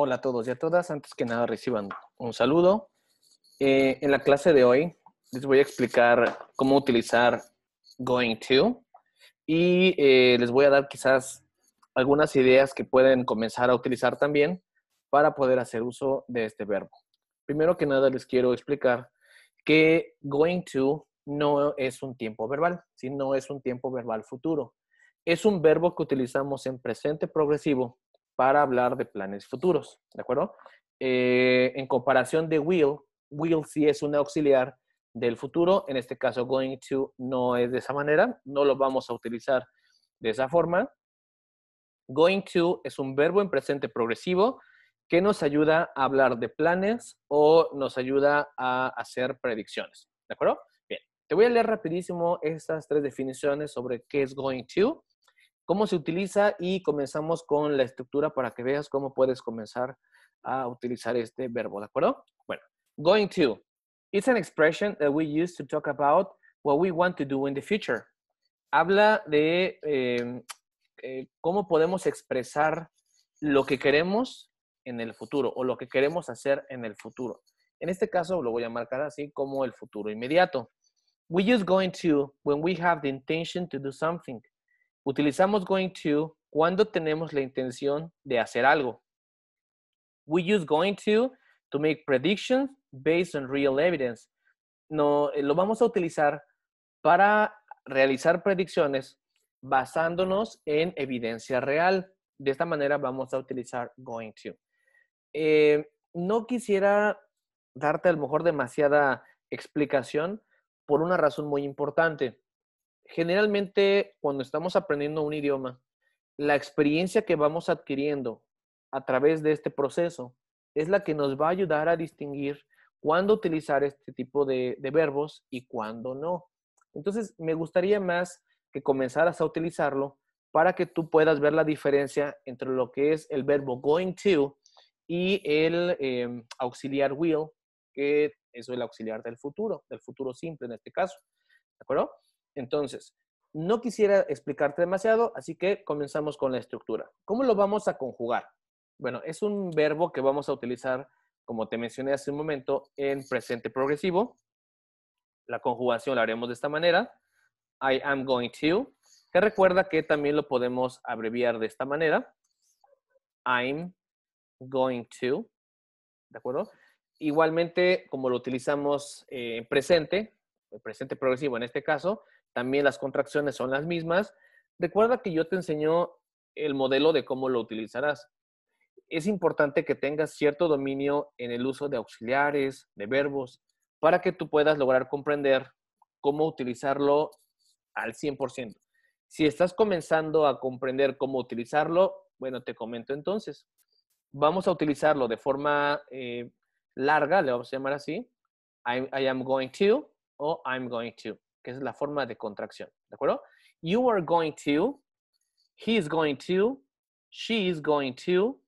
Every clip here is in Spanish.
Hola a todos y a todas. Antes que nada reciban un saludo. Eh, en la clase de hoy les voy a explicar cómo utilizar going to y eh, les voy a dar quizás algunas ideas que pueden comenzar a utilizar también para poder hacer uso de este verbo. Primero que nada les quiero explicar que going to no es un tiempo verbal, sino es un tiempo verbal futuro. Es un verbo que utilizamos en presente progresivo para hablar de planes futuros, ¿de acuerdo? Eh, en comparación de will, will sí es un auxiliar del futuro, en este caso going to no es de esa manera, no lo vamos a utilizar de esa forma. Going to es un verbo en presente progresivo que nos ayuda a hablar de planes o nos ayuda a hacer predicciones, ¿de acuerdo? Bien, te voy a leer rapidísimo estas tres definiciones sobre qué es going to cómo se utiliza y comenzamos con la estructura para que veas cómo puedes comenzar a utilizar este verbo, ¿de acuerdo? Bueno, going to. It's an expression that we use to talk about what we want to do in the future. Habla de em, eh, cómo podemos expresar lo que queremos en el futuro o lo que queremos hacer en el futuro. En este caso lo voy a marcar así como el futuro inmediato. We use going to when we have the intention to do something. Utilizamos going to cuando tenemos la intención de hacer algo. We use going to to make predictions based on real evidence. No, eh, lo vamos a utilizar para realizar predicciones basándonos en evidencia real. De esta manera vamos a utilizar going to. Eh, no quisiera darte a lo mejor demasiada explicación por una razón muy importante generalmente cuando estamos aprendiendo un idioma, la experiencia que vamos adquiriendo a través de este proceso es la que nos va a ayudar a distinguir cuándo utilizar este tipo de, verbos y cuándo no. Entonces, me gustaría más que comenzaras a utilizarlo para que tú puedas ver la diferencia entre lo que es el verbo going to y el em, auxiliar will, que es el auxiliar del futuro, del futuro simple en este caso. ¿De acuerdo? Entonces, no quisiera explicarte demasiado, así que comenzamos con la estructura. ¿Cómo lo vamos a conjugar? Bueno, es un verbo que vamos a utilizar, como te mencioné hace un momento, en presente progresivo. La conjugación la haremos de esta manera. I am going to, que recuerda que también lo podemos abreviar de esta manera. I'm going to, ¿de acuerdo? Igualmente, como lo utilizamos eh, en presente, en presente progresivo en este caso, también las contracciones son las mismas. Recuerda que yo te enseño el modelo de cómo lo utilizarás. Es importante que tengas cierto dominio en el uso de auxiliares, de verbos, para que tú puedas lograr comprender cómo utilizarlo al 100%. Si estás comenzando a comprender cómo utilizarlo, bueno, te comento entonces. Vamos a utilizarlo de forma eh, larga, le vamos a llamar así. I am going to o I'm going to es la forma de contracción, ¿de acuerdo? You are going to, he is going to, she is going to,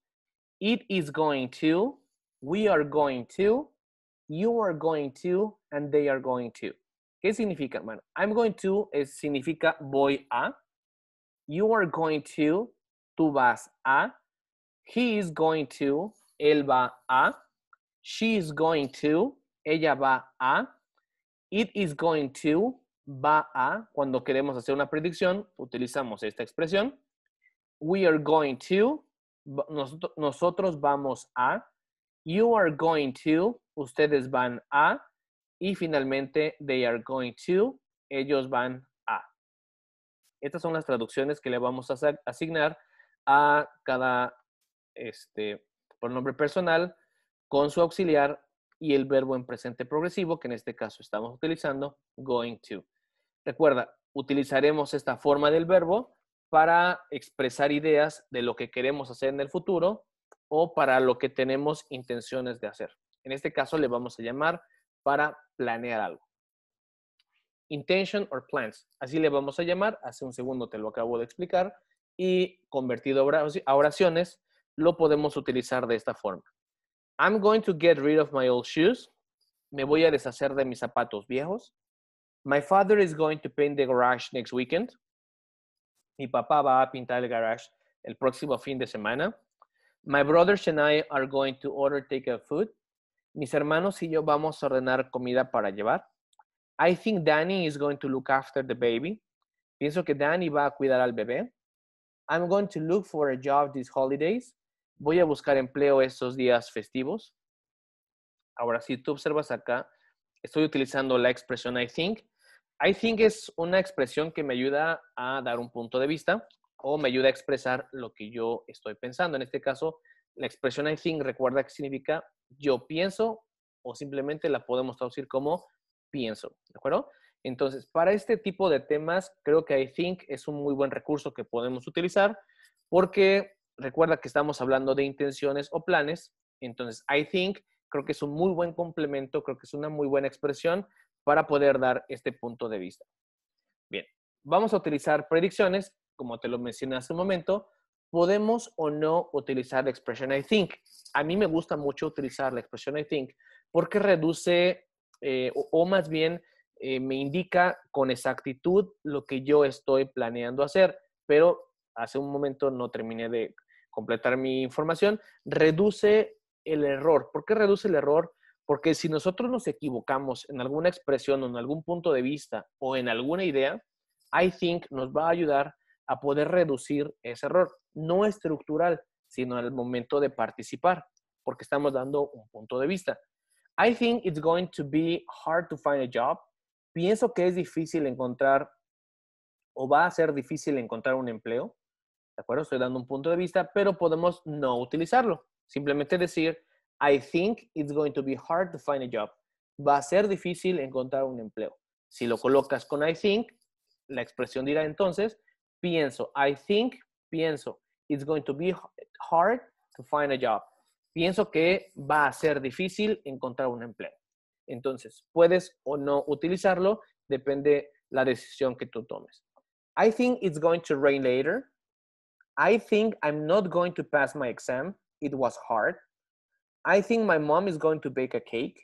it is going to, we are going to, you are going to, and they are going to. ¿Qué significa, hermano? I'm going to significa voy a. You are going to, tú vas a. He is going to, él va a. She is going to, ella va a. It is going to, va a, cuando queremos hacer una predicción, utilizamos esta expresión. We are going to, nosotros, vamos a. You are going to, ustedes van a. Y finalmente, they are going to, ellos van a. Estas son las traducciones que le vamos a asignar a cada este, nombre personal con su auxiliar y el verbo en presente progresivo, que en este caso estamos utilizando, going to. Recuerda, utilizaremos esta forma del verbo para expresar ideas de lo que queremos hacer en el futuro o para lo que tenemos intenciones de hacer. En este caso le vamos a llamar para planear algo. Intention or plans. Así le vamos a llamar. Hace un segundo te lo acabo de explicar. Y convertido a oraciones, lo podemos utilizar de esta forma. I'm going to get rid of my old shoes. Me voy a deshacer de mis zapatos viejos. My father is going to paint the garage next weekend. Mi papá va a pintar el garage el próximo fin de semana. My brothers and I are going to order takeout food. Mis hermanos y yo vamos a ordenar comida para llevar. I think Danny is going to look after the baby. Pienso que Danny va a cuidar al bebé. I'm going to look for a job these holidays. voy a buscar empleo estos días festivos. Ahora, si tú observas acá, estoy utilizando la expresión I think. I think es una expresión que me ayuda a dar un punto de vista o me ayuda a expresar lo que yo estoy pensando. En este caso, la expresión I think recuerda que significa yo pienso o simplemente la podemos traducir como pienso, ¿de acuerdo? Entonces, para este tipo de temas, creo que I think es un muy buen recurso que podemos utilizar porque recuerda que estamos hablando de intenciones o planes. Entonces, I think creo que es un muy buen complemento, creo que es una muy buena expresión para poder dar este punto de vista. Bien, vamos a utilizar predicciones, como te lo mencioné hace un momento. Podemos o no utilizar la expresión I think. A mí me gusta mucho utilizar la expresión I think porque reduce eh, o, más bien eh, me indica con exactitud lo que yo estoy planeando hacer, pero hace un momento no terminé de completar mi información, reduce el error. ¿Por qué reduce el error? Porque si nosotros nos equivocamos en alguna expresión o en algún punto de vista o en alguna idea, I think nos va a ayudar a poder reducir ese error, no estructural, sino el momento de participar, porque estamos dando un punto de vista. I think it's going to be hard to find a job. Pienso que es difícil encontrar o va a ser difícil encontrar un empleo. ¿De acuerdo? Estoy dando un punto de vista, pero podemos no utilizarlo. Simplemente decir, I think it's going to be hard to find a job. Va a ser difícil encontrar un empleo. Si lo colocas con I think, la expresión dirá entonces, pienso, I think, pienso, it's going to be hard to find a job. Pienso que va a ser difícil encontrar un empleo. Entonces, puedes o no utilizarlo, depende la decisión que tú tomes. I think it's going to rain later. I think I'm not going to pass my exam. It was hard. I think my mom is going to bake a cake.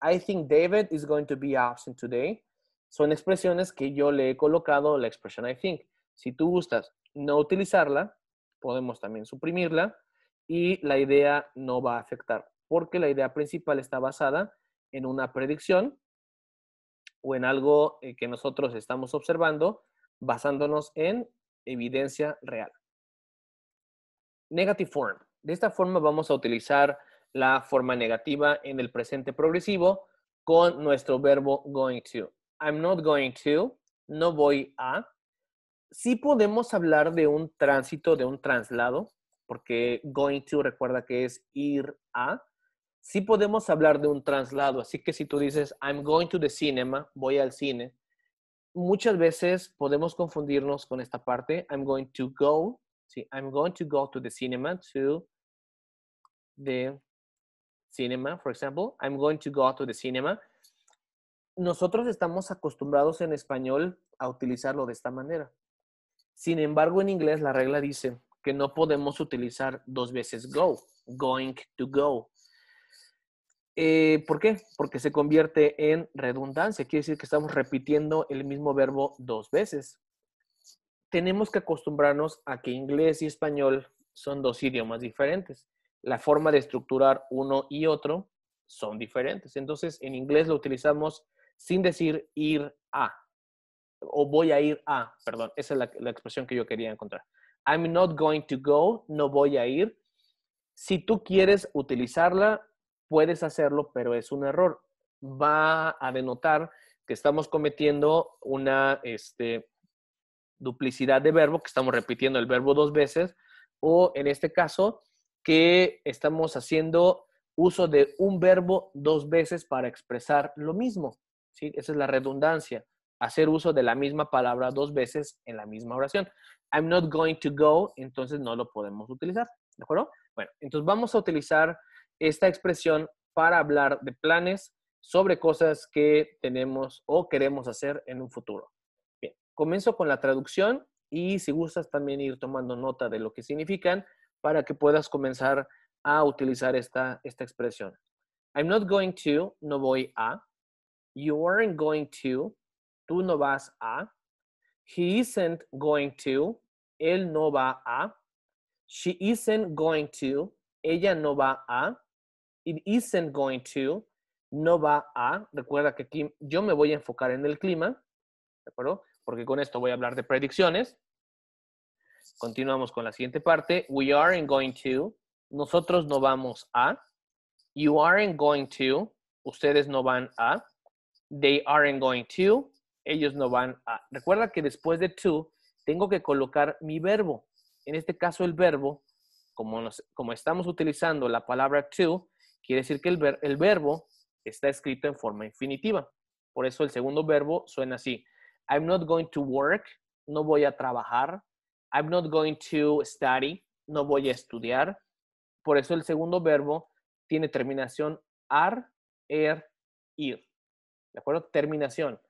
I think David is going to be absent today. Son expresiones que yo le he colocado la expresión I think. Si tú gustas no utilizarla, podemos también suprimirla y la idea no va a afectar, porque la idea principal está basada en una predicción o en algo eh, que nosotros estamos observando basándonos en evidencia real negative form. De esta forma vamos a utilizar la forma negativa en el presente progresivo con nuestro verbo going to. I'm not going to, no voy a. Sí podemos hablar de un tránsito, de un traslado, porque going to recuerda que es ir a. Sí podemos hablar de un traslado, así que si tú dices I'm going to the cinema, voy al cine, muchas veces podemos confundirnos con esta parte, I'm going to go, I'm going to go to the cinema to the cinema, for example. I'm going to go to the cinema. Nosotros estamos acostumbrados en español a utilizarlo de esta manera. Sin embargo, en inglés la regla dice que no podemos utilizar dos veces go, going to go. Eh, ¿Por qué? Porque se convierte en redundancia. Quiere decir que estamos repitiendo el mismo verbo dos veces tenemos que acostumbrarnos a que inglés y español son dos idiomas diferentes. La forma de estructurar uno y otro son diferentes. Entonces, en inglés lo utilizamos sin decir ir a o voy a ir a, perdón, esa es la, la expresión que yo quería encontrar. I'm not going to go, no voy a ir. Si tú quieres utilizarla, puedes hacerlo, pero es un error. Va a denotar que estamos cometiendo una, este, duplicidad de verbo, que estamos repitiendo el verbo dos veces, o en este caso, que estamos haciendo uso de un verbo dos veces para expresar lo mismo. ¿sí? Esa es la redundancia, hacer uso de la misma palabra dos veces en la misma oración. I'm not going to go, entonces no lo podemos utilizar, ¿de acuerdo? Bueno, entonces vamos a utilizar esta expresión para hablar de planes sobre cosas que tenemos o queremos hacer en un futuro. Comienzo con la traducción y si gustas también ir tomando nota de lo que significan para que puedas comenzar a utilizar esta, esta expresión. I'm not going to, no voy a. You aren't going to, tú no vas a. He isn't going to, él no va a. She isn't going to, ella no va a. It isn't going to, no va a. Recuerda que aquí yo me voy a enfocar en el clima, ¿de acuerdo? porque con esto voy a hablar de predicciones. Continuamos con la siguiente parte. We aren't going to. Nosotros no vamos a. You aren't going to. Ustedes no van a. They aren't going to. Ellos no van a. Recuerda que después de to tengo que colocar mi verbo. En este caso el verbo, como, como estamos utilizando la palabra to, quiere decir que el, ver, el verbo está escrito en forma infinitiva. Por eso el segundo verbo suena así. I'm not going to work, no voy a trabajar. I'm not going to study, no voy a estudiar. Por eso el segundo verbo tiene terminación ar, er, ir. ¿De acuerdo? Terminación.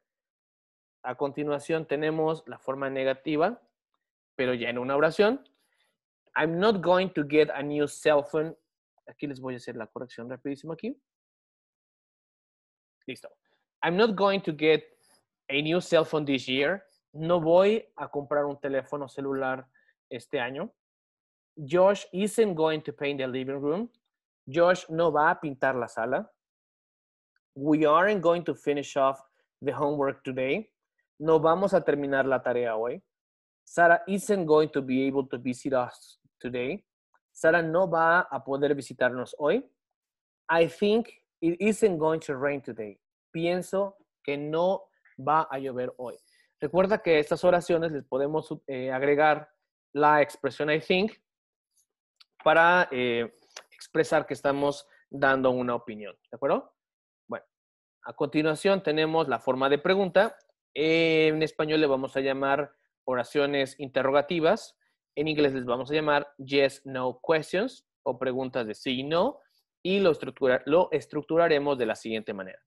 A continuación tenemos la forma negativa, pero ya en una oración. I'm not going to get a new cell phone. Aquí les voy a hacer la corrección rapidísimo aquí. Listo. I'm not going to get a new cell phone this year. No voy a comprar un teléfono celular este año. Josh isn't going to paint the living room. Josh no va a pintar la sala. We aren't going to finish off the homework today. No vamos a terminar la tarea hoy. Sarah isn't going to be able to visit us today. Sarah no va a poder visitarnos hoy. I think it isn't going to rain today. Pienso que no va a llover hoy. Recuerda que a estas oraciones les podemos eh, agregar la expresión I think para eh, expresar que estamos dando una opinión, ¿de acuerdo? Bueno, a continuación tenemos la forma de pregunta. En español le vamos a llamar oraciones interrogativas. En inglés les vamos a llamar yes, no questions o preguntas de sí y no. Y lo, lo estructuraremos de la siguiente manera.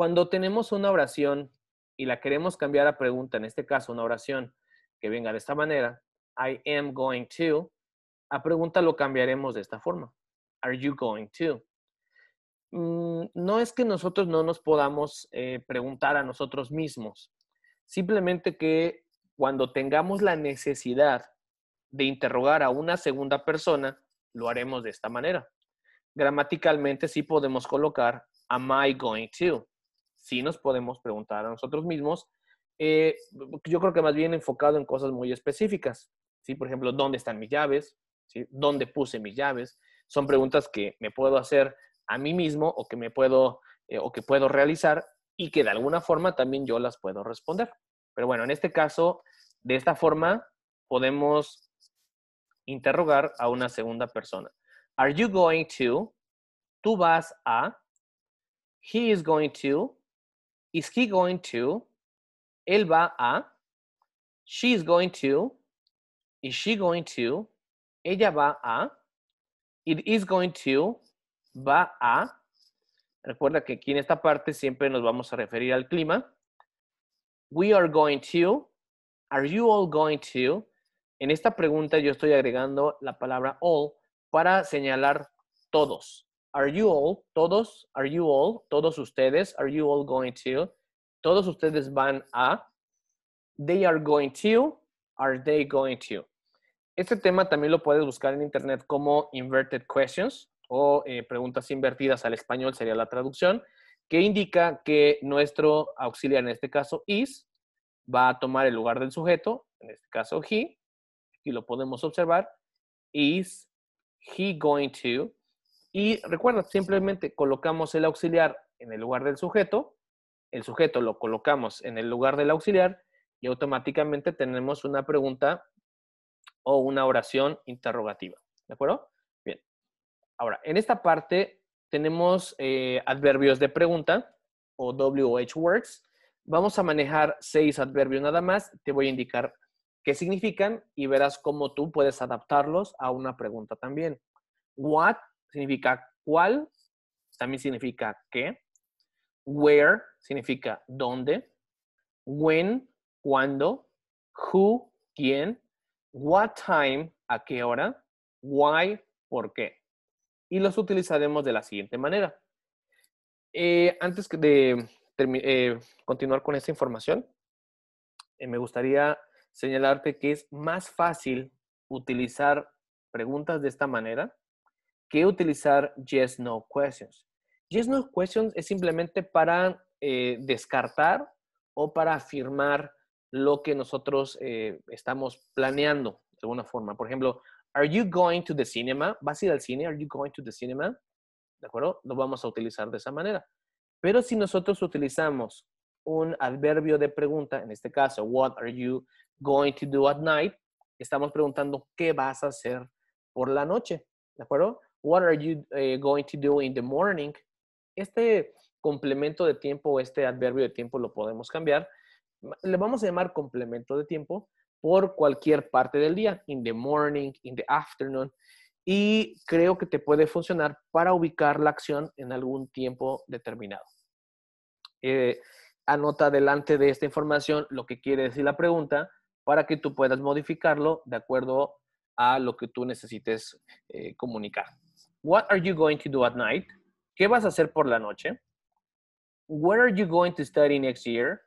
Cuando tenemos una oración y la queremos cambiar a pregunta, en este caso una oración que venga de esta manera, I am going to, a pregunta lo cambiaremos de esta forma. Are you going to? Mm, no es que nosotros no nos podamos eh, preguntar a nosotros mismos, simplemente que cuando tengamos la necesidad de interrogar a una segunda persona, lo haremos de esta manera. Gramaticalmente sí podemos colocar am I going to? sí nos podemos preguntar a nosotros mismos, eh, yo creo que más bien enfocado en cosas muy específicas, ¿sí? Por ejemplo, ¿dónde están mis llaves? ¿Dónde puse mis llaves? Son preguntas que me puedo hacer a mí mismo o que me puedo, eh, o que puedo realizar y que de alguna forma también yo las puedo responder. Pero bueno, en este caso, de esta forma podemos interrogar a una segunda persona. Are you going to? Tú vas a. He is going to. Is he going to? Él va a. she is going to. Is she going to? Ella va a. It is going to. Va a. Recuerda que aquí en esta parte siempre nos vamos a referir al clima. We are going to. Are you all going to? En esta pregunta yo estoy agregando la palabra all para señalar todos. Are you all, todos, are you all, todos ustedes, are you all going to, todos ustedes van a, they are going to, are they going to. Este tema también lo puedes buscar en internet como inverted questions o eh, preguntas invertidas al español sería la traducción, que indica que nuestro auxiliar, en este caso is, va a tomar el lugar del sujeto, en este caso he, y lo podemos observar, is he going to, y recuerda, simplemente colocamos el auxiliar en el lugar del sujeto, el sujeto lo colocamos en el lugar del auxiliar y automáticamente tenemos una pregunta o una oración interrogativa. ¿De acuerdo? Bien. Ahora, en esta parte tenemos eh, adverbios de pregunta o WH words. Vamos a manejar seis adverbios nada más. Te voy a indicar qué significan y verás cómo tú puedes adaptarlos a una pregunta también. What significa cuál, también significa qué. Where significa dónde. When, cuándo. Who, quién. What time, a qué hora. Why, por qué. Y los utilizaremos de la siguiente manera. Eh, antes de eh, continuar con esta información, eh, me gustaría señalarte que es más fácil utilizar preguntas de esta manera que utilizar yes, no questions. Yes, no questions es simplemente para eh, descartar o para afirmar lo que nosotros eh, estamos planeando de alguna forma. Por ejemplo, are you going to the cinema? ¿Vas a ir al cine? Are you going to the cinema? ¿De acuerdo? Lo vamos a utilizar de esa manera. Pero si nosotros utilizamos un adverbio de pregunta, en este caso, what are you going to do at night? Estamos preguntando qué vas a hacer por la noche, ¿de acuerdo? what are you eh, going to do in the morning? Este complemento de tiempo, este adverbio de tiempo lo podemos cambiar. Le vamos a llamar complemento de tiempo por cualquier parte del día, in the morning, in the afternoon, y creo que te puede funcionar para ubicar la acción en algún tiempo determinado. Eh, anota delante de esta información lo que quiere decir la pregunta para que tú puedas modificarlo de acuerdo a lo que tú necesites eh, comunicar. What are you going to do at night? ¿Qué vas a hacer por la noche? Where are you going to study next year?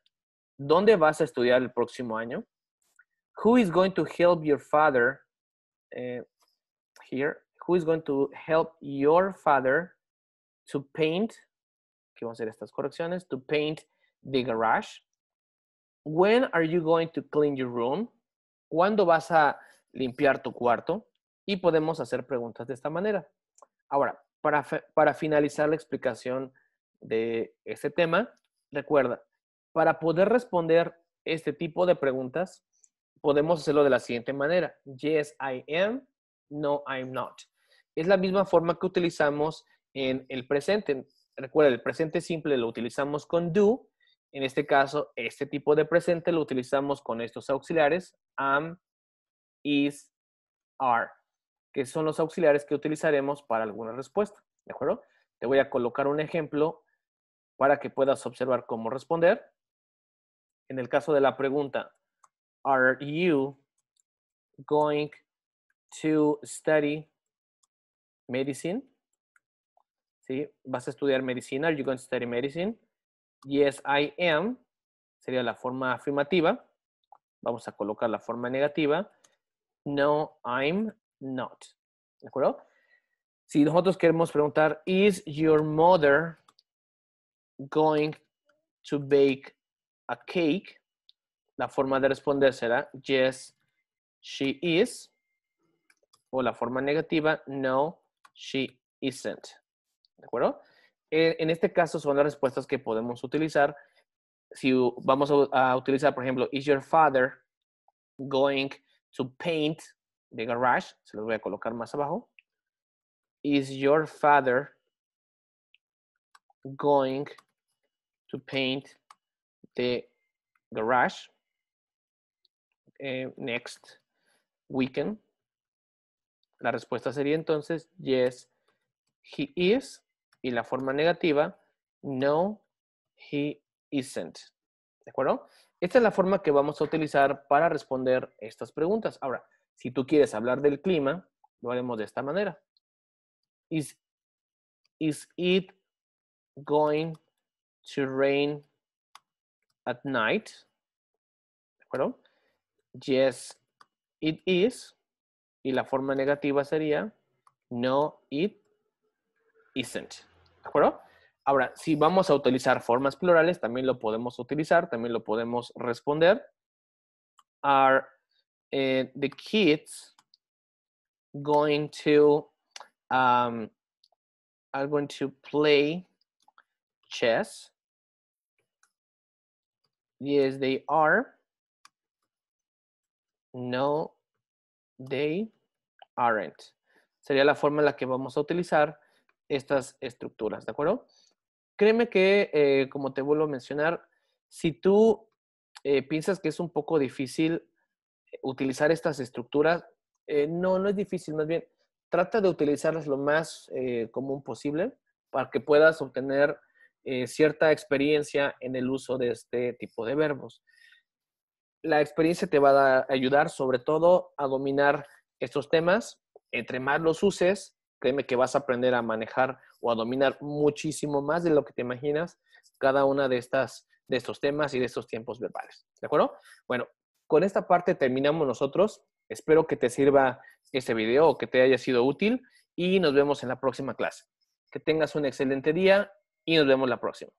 ¿Dónde vas a estudiar el próximo año? Who is going to help your father eh, here? Who is going to help your father to paint? ¿Qué van a hacer estas correcciones. To paint the garage. When are you going to clean your room? ¿Cuándo vas a limpiar tu cuarto? Y podemos hacer preguntas de esta manera. Ahora, para, finalizar la explicación de este tema, recuerda, para poder responder este tipo de preguntas, podemos hacerlo de la siguiente manera. Yes, I am. No, I'm not. Es la misma forma que utilizamos en el presente. Recuerda, el presente simple lo utilizamos con do. En este caso, este tipo de presente lo utilizamos con estos auxiliares. Am, is, are que son los auxiliares que utilizaremos para alguna respuesta. ¿De acuerdo? Te voy a colocar un ejemplo para que puedas observar cómo responder. En el caso de la pregunta, ¿Are you going to study medicine? si ¿Vas a estudiar medicina? ¿Are you going to study medicine? Yes, I am. Sería la forma afirmativa. Vamos a colocar la forma negativa. No, I'm not. ¿De acuerdo? Si nosotros queremos preguntar, ¿Is your mother going to bake a cake? La forma de responder será, Yes, she is. O la forma negativa, No, she isn't. ¿De acuerdo? E, en este caso son las respuestas que podemos utilizar. Si vamos a utilizar, por ejemplo, ¿Is your father going to paint de garage, se los voy a colocar más abajo. Is your father going to paint the garage eh, next weekend? La respuesta sería entonces, yes, he is. Y la forma negativa, no, he isn't. ¿De acuerdo? Esta es la forma que vamos a utilizar para responder estas preguntas. Ahora, si tú quieres hablar del clima, lo haremos de esta manera. Is, is it going to rain at night? ¿De acuerdo? Yes, it is. Y la forma negativa sería no, it isn't. ¿De acuerdo? Ahora, si vamos a utilizar formas plurales, también lo podemos utilizar, también lo podemos responder. Are eh, the kids going to um, are going to play chess. Yes, they are. No, they aren't. Sería la forma en la que vamos a utilizar estas estructuras, ¿de acuerdo? Créeme que, eh, como te vuelvo a mencionar, si tú eh, piensas que es un poco difícil utilizar estas estructuras, eh, no, no es difícil, más bien trata de utilizarlas lo más eh, común posible para que puedas obtener eh, cierta experiencia en el uso de este tipo de verbos. La experiencia te va a ayudar sobre todo a dominar estos temas. Entre más los uses, créeme que vas a aprender a manejar o a dominar muchísimo más de lo que te imaginas cada una de estas de estos temas y de estos tiempos verbales. ¿De acuerdo? Bueno, con esta parte terminamos nosotros. Espero que te sirva este video o que te haya sido útil y nos vemos en la próxima clase. Que tengas un excelente día y nos vemos la próxima.